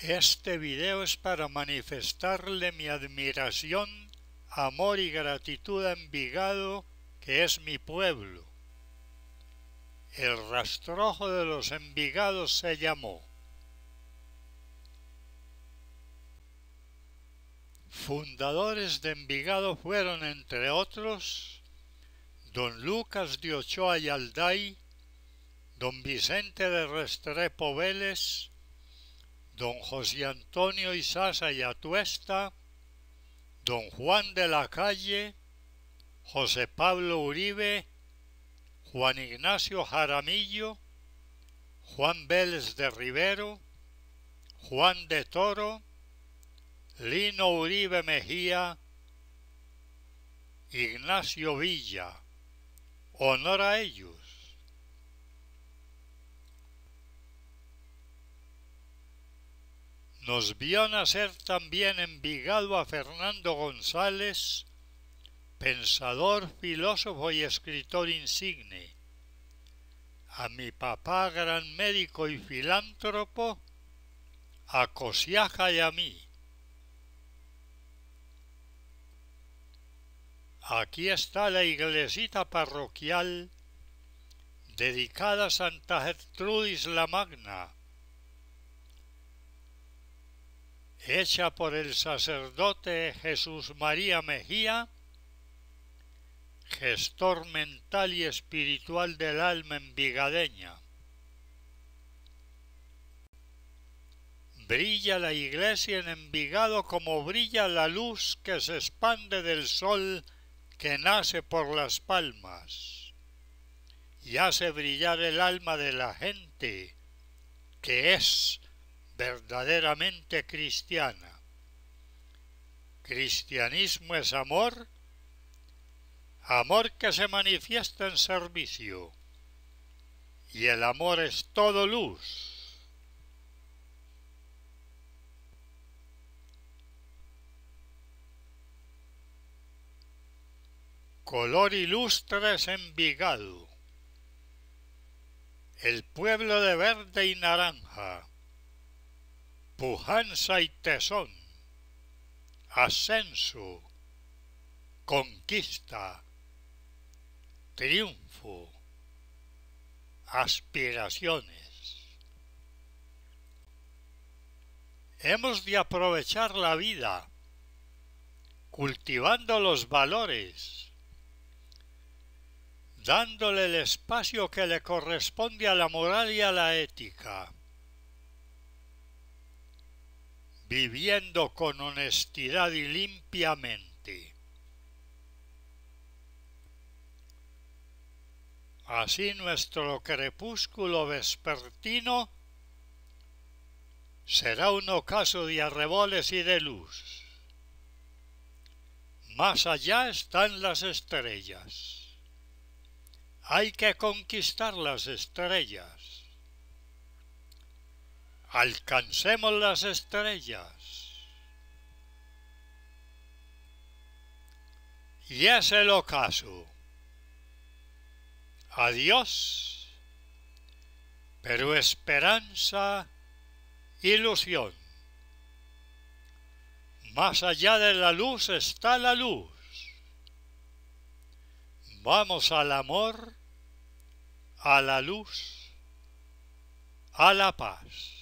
Este video es para manifestarle mi admiración, amor y gratitud a Envigado, que es mi pueblo. El rastrojo de los Envigados se llamó. Fundadores de Envigado fueron, entre otros, don Lucas de Ochoa y Alday, don Vicente de Restrepo Vélez, don José Antonio Isasa y Atuesta, don Juan de la Calle, José Pablo Uribe, Juan Ignacio Jaramillo, Juan Vélez de Rivero, Juan de Toro, Lino Uribe Mejía, Ignacio Villa. Honor a ellos. Nos vio nacer también en a Fernando González, pensador, filósofo y escritor insigne, a mi papá gran médico y filántropo, a Cosiaja y a mí. Aquí está la iglesita parroquial dedicada a Santa Gertrudis la Magna, hecha por el sacerdote Jesús María Mejía, gestor mental y espiritual del alma envigadeña. Brilla la iglesia en Envigado como brilla la luz que se expande del sol que nace por las palmas y hace brillar el alma de la gente, que es verdaderamente cristiana. Cristianismo es amor, amor que se manifiesta en servicio, y el amor es todo luz. Color ilustres Envigado. El pueblo de verde y naranja pujanza y tesón, ascenso, conquista, triunfo, aspiraciones. Hemos de aprovechar la vida cultivando los valores, dándole el espacio que le corresponde a la moral y a la ética viviendo con honestidad y limpiamente. Así nuestro crepúsculo vespertino será un ocaso de arreboles y de luz. Más allá están las estrellas. Hay que conquistar las estrellas. Alcancemos las estrellas. Y es el ocaso. Adiós, pero esperanza, ilusión. Más allá de la luz está la luz. Vamos al amor, a la luz, a la paz.